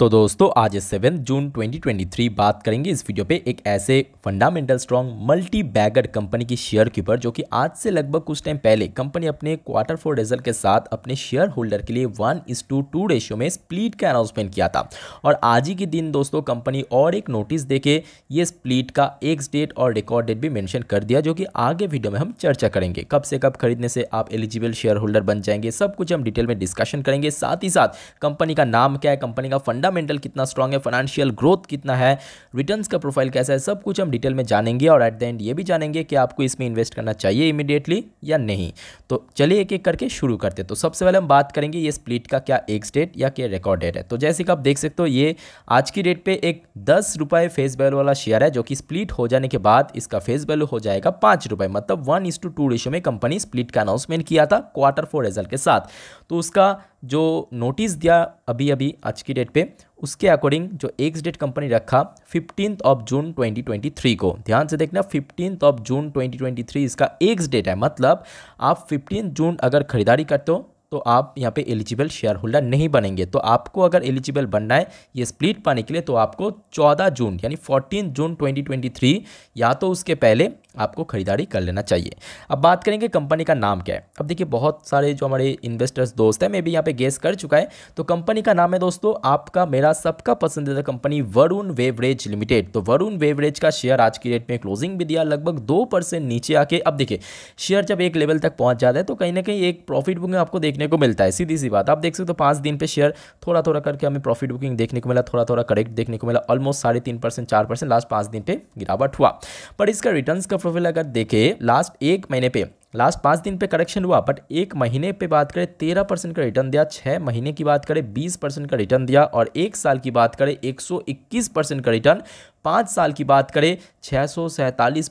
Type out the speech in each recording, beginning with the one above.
तो दोस्तों आज सेवन जून 2023 बात करेंगे इस वीडियो पे एक ऐसे fundamental strong multi bagger company की शेयर के ऊपर जो कि आज से लगभग कुछ टाइम पहले कंपनी अपने क्वार्टर फोर रिजल्ट के साथ अपने शेयर होल्डर के लिए one is to two ratio में स्प्लीट का अनाउंसमेंट किया था और आज ही के दिन दोस्तों कंपनी और एक नोटिस देके ये स्प्लीट का एक डेट और रिकॉर्ड डेट भी मैंशन कर दिया जो कि आगे वीडियो में हम चर्चा करेंगे कब से कब खरीदने से आप एलिजिबल शेयर होल्डर बन जाएंगे सब कुछ हम डिटेल में डिस्कशन करेंगे साथ ही साथ कंपनी का नाम क्या है कंपनी का फंडा फंडामेंटल कितना स्ट्रॉग है फाइनेंशियल ग्रोथ कितना है रिटर्न्स का प्रोफाइल कैसा है सब कुछ हम डिटेल में जानेंगे और एट द एंड ये भी जानेंगे कि आपको इसमें इन्वेस्ट करना चाहिए इमीडिएटली या नहीं तो चलिए एक एक करके शुरू करते तो सबसे पहले हम बात करेंगे ये स्प्लिट का क्या एक डेट या क्या रिकॉर्ड डेट है तो जैसे कि आप देख सकते हो ये आज की डेट पर एक दस रुपये फेस वैल्यू वाला शेयर है जो कि स्प्लिट हो जाने के बाद इसका फेस वैल्यू हो जाएगा पाँच रुपये मतलब one is to two ratio में कंपनी स्प्लिट का अनाउंसमेंट किया था क्वार्टर फोर रिजल्ट के साथ तो उसका जो नोटिस दिया अभी अभी आज की डेट पे उसके अकॉर्डिंग जो एक्स डेट कंपनी रखा फिफ्टींथ ऑफ जून 2023 को ध्यान से देखना फिफ्टींथ ऑफ जून 2023 इसका एक्स डेट है मतलब आप फिफ्टीन जून अगर खरीदारी करते हो तो आप यहाँ पे एलिजिबल शेयर होल्डर नहीं बनेंगे तो आपको अगर एलिजिबल बनना है ये स्प्लिट पाने के लिए तो आपको 14 जून यानी 14 जून 2023 या तो उसके पहले आपको ख़रीदारी कर लेना चाहिए अब बात करेंगे कंपनी का नाम क्या है अब देखिए बहुत सारे जो हमारे इन्वेस्टर्स दोस्त हैं मैं भी यहाँ पे गेस कर चुका है तो कंपनी का नाम है दोस्तों आपका मेरा सबका पसंदीदा कंपनी वरुण वेवरेज लिमिटेड तो वरुण वेवरेज का शेयर आज की डेट में क्लोजिंग भी दिया लगभग दो परसेंट नीचे आके अब देखिए शेयर जब एक लेवल तक पहुँच जाता है तो कहीं ना कहीं एक प्रॉफिट बुकिंग आपको देखने को मिलता है सीधी सी बात आप देख सकते हो पाँच दिन पर शेयर थोड़ा थोड़ा करके हमें प्रॉफिट बुकिंग देखने को मिला थोड़ा थोड़ा करेक्ट देखने को मिला ऑलमोस्ट साढ़े तीन परसेंट चार परसेंट लास्ट पाँच दिन पर गिरावट हुआ पर इसका रिटर्न का प्रोफाइल अगर देखें लास्ट एक महीने पे लास्ट पाँच दिन पे करेक्शन हुआ बट एक महीने पे बात करें तेरह परसेंट का रिटर्न दिया छः महीने की बात करें बीस परसेंट का रिटर्न दिया और एक साल की बात करें एक सौ इक्कीस परसेंट का रिटर्न पाँच साल की बात करें छः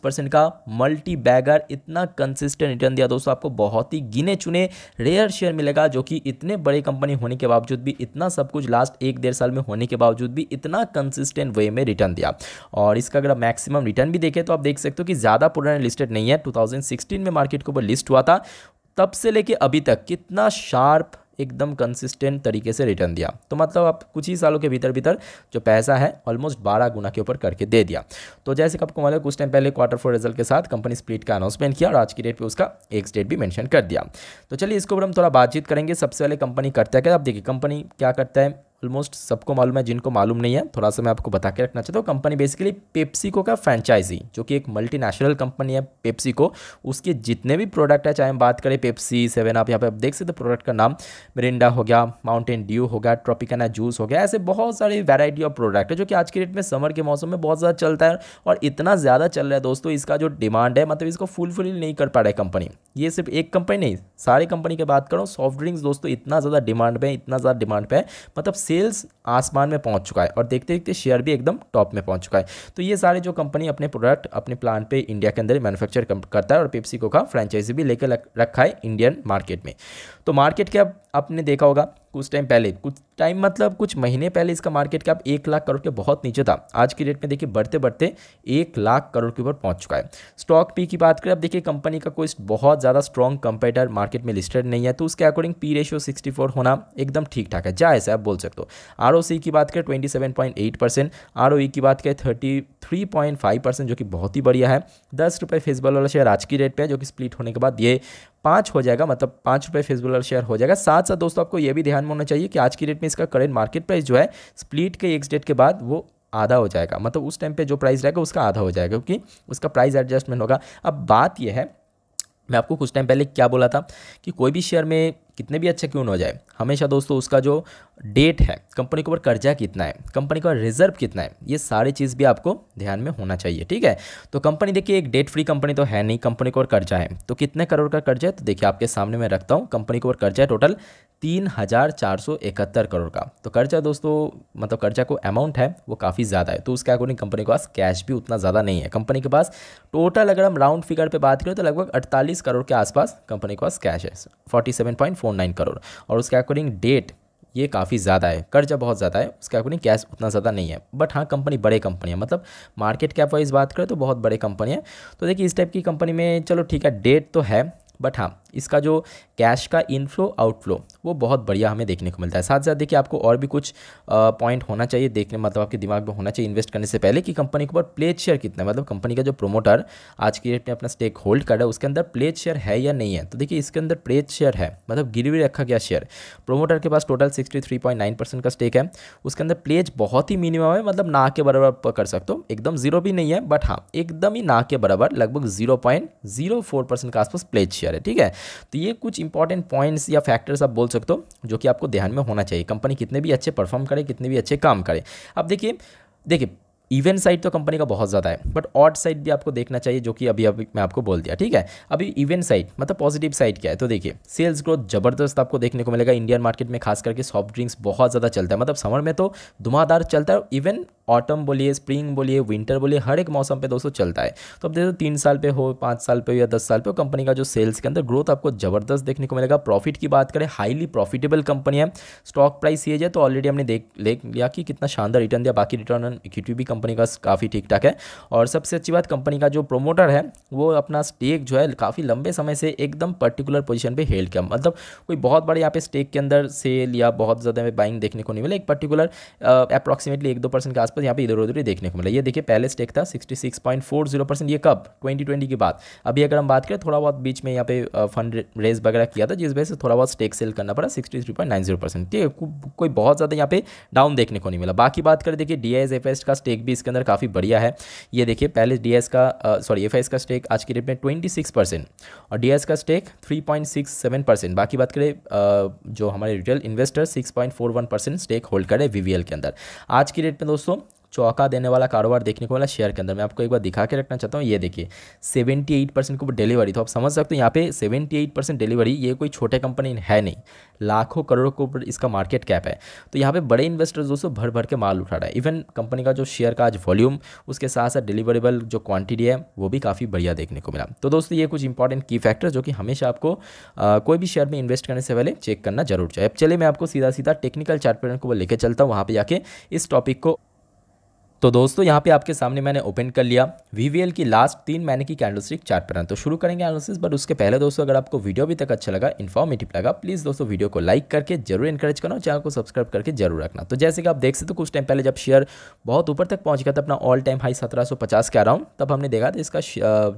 परसेंट का मल्टी बैगर इतना कंसिस्टेंट रिटर्न दिया दोस्तों आपको बहुत ही गिने चुने रेयर शेयर मिलेगा जो कि इतने बड़े कंपनी होने के बावजूद भी इतना सब कुछ लास्ट एक डेढ़ साल में होने के बावजूद भी इतना कंसिस्टेंट वे में रिटर्न दिया और इसका अगर मैक्सिमम रिटर्न भी देखें तो आप देख सकते हो कि ज़्यादा पुराना लिस्टेड नहीं है टू में मार्केट के ऊपर लिस्ट हुआ था तब से लेके अभी तक कितना शार्प एकदम कंसिस्टेंट तरीके से रिटर्न दिया तो मतलब आप कुछ ही सालों के भीतर भीतर जो पैसा है ऑलमोस्ट बारह गुना के ऊपर करके दे दिया तो जैसे कि आपको मालूम कुछ टाइम पहले क्वार्टर फोर रिजल्ट के साथ कंपनी स्प्लिट का अनाउंसमेंट किया और आज की डेट पर उसका एक डेट भी मैंशन कर दिया तो चलिए इसके ऊपर हम थोड़ा बातचीत करेंगे सबसे पहले कंपनी करता है क्या आप देखिए कंपनी क्या करता है ऑलमोस्ट सबको मालूम है जिनको मालूम नहीं है थोड़ा सा मैं आपको बता के रखना चाहता हूँ कंपनी बेसिकली पेप्सिको का फ्रेंचाइजी जो कि एक मल्टीनेशनल कंपनी है पेप्सिको उसके जितने भी प्रोडक्ट है चाहे हम बात करें पेप्सी सेवन आप यहाँ पे आप देख सकते हो प्रोडक्ट का नाम मिरिंडा हो गया माउंटेन ड्यू हो गया ट्रॉपिकाना जूस हो गया ऐसे बहुत सारी वेराइटी ऑफ प्रोडक्ट है जो कि आज के डेट में समर के मौसम में बहुत ज़्यादा चलता है और इतना ज़्यादा चल रहा है दोस्तों इसका जो डिमांड है मतलब इसको फुलफिल नहीं कर पा रहा है कंपनी ये सिर्फ एक कंपनी नहीं सारी कंपनी की बात करूँ सॉफ्ट ड्रिंक्स दोस्तों इतना ज़्यादा डिमांड पर इतना ज़्यादा डिमांड पर मतलब सेल्स आसमान में पहुंच चुका है और देखते देखते शेयर भी एकदम टॉप में पहुंच चुका है तो ये सारे जो कंपनी अपने प्रोडक्ट अपने प्लान पे इंडिया के अंदर मैन्युफैक्चर करता है और पेप्सिको का फ्रेंचाइजी भी लेकर रखा है इंडियन मार्केट में तो मार्केट क्या आपने देखा होगा कुछ टाइम पहले कुछ टाइम मतलब कुछ महीने पहले इसका मार्केट कैप एक लाख करोड़ के बहुत नीचे था आज की डेट में देखिए बढ़ते बढ़ते एक लाख करोड़ के ऊपर पहुंच चुका है स्टॉक पी की बात करें अब देखिए कंपनी का कोई बहुत ज़्यादा स्ट्रॉन्ग कंपेटर मार्केट में लिस्टेड नहीं है तो उसके अकॉर्डिंग पी रेशियो सिक्सटी होना एकदम ठीक ठाक है जाए ऐसे आप बोल सकते हो आर की बात करें twenty seven point eight percent R की बात करें thirty three point five percent जो कि बहुत ही बढ़िया है दस रुपये फेसबॉल वाला शेयर आज की रेट पर जो कि स्प्लिट होने के बाद ये पाँच हो जाएगा मतलब पाँच रुपये फेसबुलर शेयर हो जाएगा साथ साथ दोस्तों आपको यह भी ध्यान में होना चाहिए कि आज की डेट में इसका करेंट मार्केट प्राइस जो है स्प्लिट के एक डेट के बाद वो आधा हो जाएगा मतलब उस टाइम पे जो प्राइस रहेगा उसका आधा हो जाएगा क्योंकि उसका प्राइस एडजस्टमेंट होगा अब बात यह है मैं आपको कुछ टाइम पहले क्या बोला था कि कोई भी शेयर में कितने भी अच्छे क्यों ना हो जाए हमेशा दोस्तों उसका जो डेट है कंपनी के ऊपर कर्जा कितना है कंपनी का रिजर्व कितना है ये सारी चीज़ भी आपको ध्यान में होना चाहिए ठीक है तो कंपनी देखिए एक डेट फ्री कंपनी तो है नहीं कंपनी को ऊपर कर्जा है तो कितने करोड़ का कर्जा है तो देखिए आपके सामने मैं रखता हूँ कंपनी के ऊपर कर्जा है टोटल तीन हज़ार चार सौ इकहत्तर करोड़ का तो कर्जा दोस्तों मतलब कर्जा को अमाउंट है वो काफ़ी ज़्यादा है तो उसके अकॉर्डिंग कंपनी के पास कैश भी उतना ज़्यादा नहीं है कंपनी के पास टोटल अगर हम राउंड फिगर पे बात करें तो लगभग 48 करोड़ के आसपास कंपनी के पास कैश है 47.49 करोड़ और उसके अकॉर्डिंग डेट ये काफ़ी ज़्यादा है कर्जा बहुत ज़्यादा है उसके अकॉर्डिंग कैश उतना ज़्यादा नहीं है बट हाँ कंपनी बड़े कंपनी है मतलब मार्केट कैप वाइज बात करें तो बहुत बड़े कंपनी है तो देखिए इस टाइप की कंपनी में चलो ठीक है डेट तो है बट हाँ इसका जो कैश का इनफ्लो आउटफ्लो वो बहुत बढ़िया हमें देखने को मिलता है साथ साथ देखिए आपको और भी कुछ पॉइंट होना चाहिए देखने मतलब आपके दिमाग में होना चाहिए इन्वेस्ट करने से पहले कि कंपनी के ऊपर प्लेज शेयर कितना है मतलब कंपनी का जो प्रोमोटर आज की डेट में अपना स्टेक होल्ड कर रहा है उसके अंदर प्लेज शेयर है या नहीं है तो देखिए इसके अंदर प्लेज शेयर है मतलब गिरवी रखा गया शेयर प्रोमोटर के पास टोटल सिक्सटी का स्टेक है उसके अंदर प्लेज बहुत ही मिनिमम है मतलब ना के बराबर कर सकते हो एकदम जीरो भी नहीं है बट हाँ एकदम ही ना के बराबर लगभग zero point zero four percent के आसपास प्लेज शेयर फ्यूचर है ठीक है तो ये कुछ इंपॉर्टेंट पॉइंट्स या फैक्टर्स आप बोल सकते हो जो कि आपको ध्यान में होना चाहिए कंपनी कितने भी अच्छे परफॉर्म करे कितने भी अच्छे काम करे अब देखिए देखिए इवन साइड तो कंपनी का बहुत ज़्यादा है बट ऑट साइड भी आपको देखना चाहिए जो कि अभी अभी मैं आपको बोल दिया ठीक है अभी इवन साइड मतलब पॉजिटिव साइड क्या है तो देखिए सेल्स ग्रोथ जबरदस्त आपको देखने को मिलेगा इंडियन मार्केट में खास करके सॉफ्ट ड्रिंक्स बहुत ज़्यादा चलता है मतलब समर में तो धुआंधार चलता है इवन ऑटम बोलिए स्प्रिंग बोलिए विंटर बोलिए हर एक मौसम पे दोस्तों चलता है तो अब देखो तीन साल पे हो पाँच साल पे हो या दस साल पे हो कंपनी का जो सेल्स के अंदर ग्रोथ आपको जबरदस्त देखने को मिलेगा प्रॉफिट की बात करें हाईली प्रॉफिटेबल कंपनी है स्टॉक प्राइस ये जाए तो ऑलरेडी हमने देख ले लिया कि कितना शानदार रिटर्न दिया बाकी रिटर्न इक्विटी भी कंपनी का काफ़ी ठीक ठाक है और सबसे अच्छी बात कंपनी का जो प्रोमोटर है वो अपना स्टेक जो है काफ़ी लंबे समय से एकदम पर्टिकुलर पोजीशन पे हेल्ड किया मतलब कोई बहुत बड़े यहाँ पे स्टेक के अंदर सेल या बहुत ज़्यादा हमें बाइंग देखने को नहीं मिला एक पर्टिकुलर अप्रॉक्सीमेटली एक दो परसेंट के आसपास यहाँ पे इधर उधर ही देखने को मिला ये देखिए पहले स्टेक था sixty six point four zero percent ये कब ट्वेंटी ट्वेंटी की बात अभी अगर हम बात करें थोड़ा बहुत बीच में यहाँ पे फंड रेज वगैरह किया था जिस वजह से थोड़ा बहुत स्टेक सेल करना पड़ा sixty three point nine zero percent ठीक है कोई बहुत ज़्यादा यहाँ पे डाउन देखने को नहीं मिला बाकी बात करें देखिए डी का स्टेक भी इसके अंदर काफ़ी बढ़िया है ये देखिए पहले डी का सॉरी एफ का स्टेक आज की डेट में ट्वेंटी सिक्स परसेंट और डी का stake three point six seven percent बाकी बात करें जो हमारे retail investor six point four one percent stake hold करे वी के अंदर आज की डेट में दोस्तों चौका देने वाला कारोबार देखने को मिला शेयर के अंदर मैं आपको एक बार दिखा के रखना चाहता हूँ ये देखिए 78 परसेंट को डिलीवरी तो आप समझ सकते हो यहाँ पे 78 परसेंट डिलीवरी ये कोई छोटे कंपनी है नहीं लाखों करोड़ों के ऊपर इसका मार्केट कैप है तो यहाँ पे बड़े इन्वेस्टर दोस्तों भर भर के माल उठा रहा है इवन कंपनी का जो शेयर का आज वॉल्यूम उसके साथ साथ डिलीवरेबल जो क्वान्टिटी है वो भी काफ़ी बढ़िया देखने को मिला तो दोस्तों ये कुछ इंपॉर्टेंट की फैक्टर जो कि हमेशा आपको कोई भी शेयर में इन्वेस्ट करने से पहले चेक करना जरूर चाहिए अब चले मैं आपको सीधा सीधा टेक्निकल चार्ट पैटर्न को लेकर चलता हूँ वहाँ पर जाके इस टॉपिक को तो दोस्तों यहाँ पे आपके सामने मैंने ओपन कर लिया वी की लास्ट तीन महीने की कैंडलस्टिक चार्ट पर तो शुरू करेंगे एनालिसिस बट उसके पहले दोस्तों अगर आपको वीडियो अभी तक अच्छा लगा इन्फॉर्मेटिव लगा प्लीज़ दोस्तों वीडियो को लाइक करके जरूर इनकरेज करना और चैनल को सब्सक्राइब करके जरूर रखना तो जैसे कि आप देख सकते तो कुछ टाइम पहले जब शेयर बहुत ऊपर तक पहुँच गया था अपना ऑल टाइम हाई सत्रह के अराउंड तब हमने देखा था इसका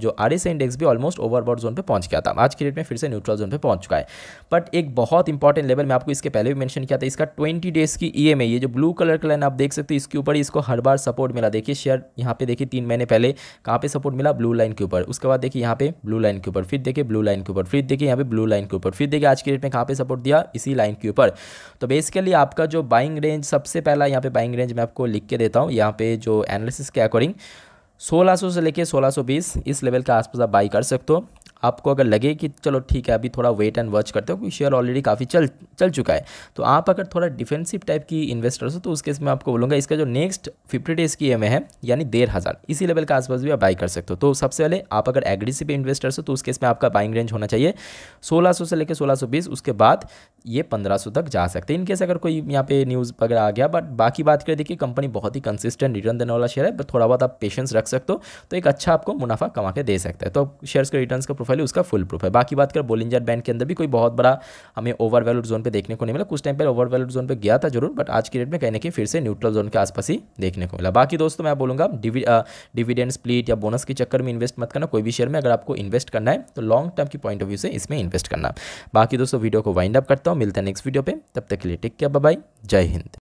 जो आर इंडेक्स भी ऑलमोस्ट ओवरबॉड जोन पर पहुँच गया था आज की डेट में फिर से न्यूट्रल जोन पर पहुँच चुका है बट एक बहुत इंपॉर्टेंट लेवल मैं आपको इसके पहले भी मैंशन किया था इसका ट्वेंटी डेज की ई e ये जो ब्लू कलर का लाइन आप देख सकते हो इसके ऊपर इसको हर बार सपोर्ट मिला देखिए शेयर यहाँ पे देखिए तीन महीने पहले कहाँ पे सपोर्ट मिला ब्लू लाइन के ऊपर उसके बाद देखिए यहाँ पे ब्लू लाइन के ऊपर फिर देखिए ब्लू लाइन के ऊपर फिर देखिए यहाँ पे ब्लू लाइन के ऊपर फिर देखिए आज के डेट में कहाँ पे सपोर्ट दिया इसी लाइन के ऊपर तो बेसिकली आपका जो बाइंग रेंज सबसे पहला यहाँ पे बाइंग रेंज मैं आपको लिख के देता हूँ यहाँ पे जो एनालिसिस के अकॉर्डिंग 1600 से लेके 1620 इस लेवल के आसपास आप बाई कर सकते हो आपको अगर लगे कि चलो ठीक है अभी थोड़ा वेट एंड वॉच करते हो क्योंकि शेयर ऑलरेडी काफ़ी चल चल चुका है तो आप अगर थोड़ा डिफेंसिव टाइप की इन्वेस्टर्स हो तो उसके केस में आपको बोलूँगा इसका जो नेक्स्ट फिफ्टी डेज की एम है यानी डेढ़ हज़ार इसी लेवल के आसपास भी आप बाई कर सकते हो तो सबसे पहले आप अगर एग्रेसिव इन्वेस्टर्स हो तो उस केस में आपका बाइंग रेंज होना चाहिए सोलह से लेकर सोलह उसके बाद ये पंद्रह तक जा सकते हैं इनकेस अगर कोई यहाँ पे न्यूज़ वगैरह आ गया बट बाकी बात करें देखिए कंपनी बहुत ही कंसिस्टेंट रिटर्न देने वाला शेयर है बट थोड़ा बहुत आप पेशेंस रख सकते हो तो एक अच्छा आपको मुनाफा कमा के दे सकता है तो शेयर्स के रिटर्न का है उसका फुल प्रूफ है बाकी बात कर बोलिंजर बैंड के अंदर भी कोई बहुत बड़ा हमें ओवर वैल्यूड जोन पर देखने को नहीं मिला कुछ टाइम पहले ओवर वैल्यूड जोन पर गया था जरूर बट आज की डेट में कहने की फिर से न्यूट्रल जोन के आसपास ही देखने को मिला बाकी दोस्तों मैं बोलूँगा डिविडेंड स्प्लीट या बोनस के चक्कर में इन्वेस्ट मत करना कोई भी शेयर में अगर आपको इन्वेस्ट करना है तो लॉन्ग टर्म की पॉइंट ऑफ व्यू से इसमें इन्वेस्ट करना बाकी दोस्तों वीडियो को वाइंड अप करता हूँ मिलता है नेक्स्ट वीडियो पर तब तक के लिए टेक केयर बाय जय हिंद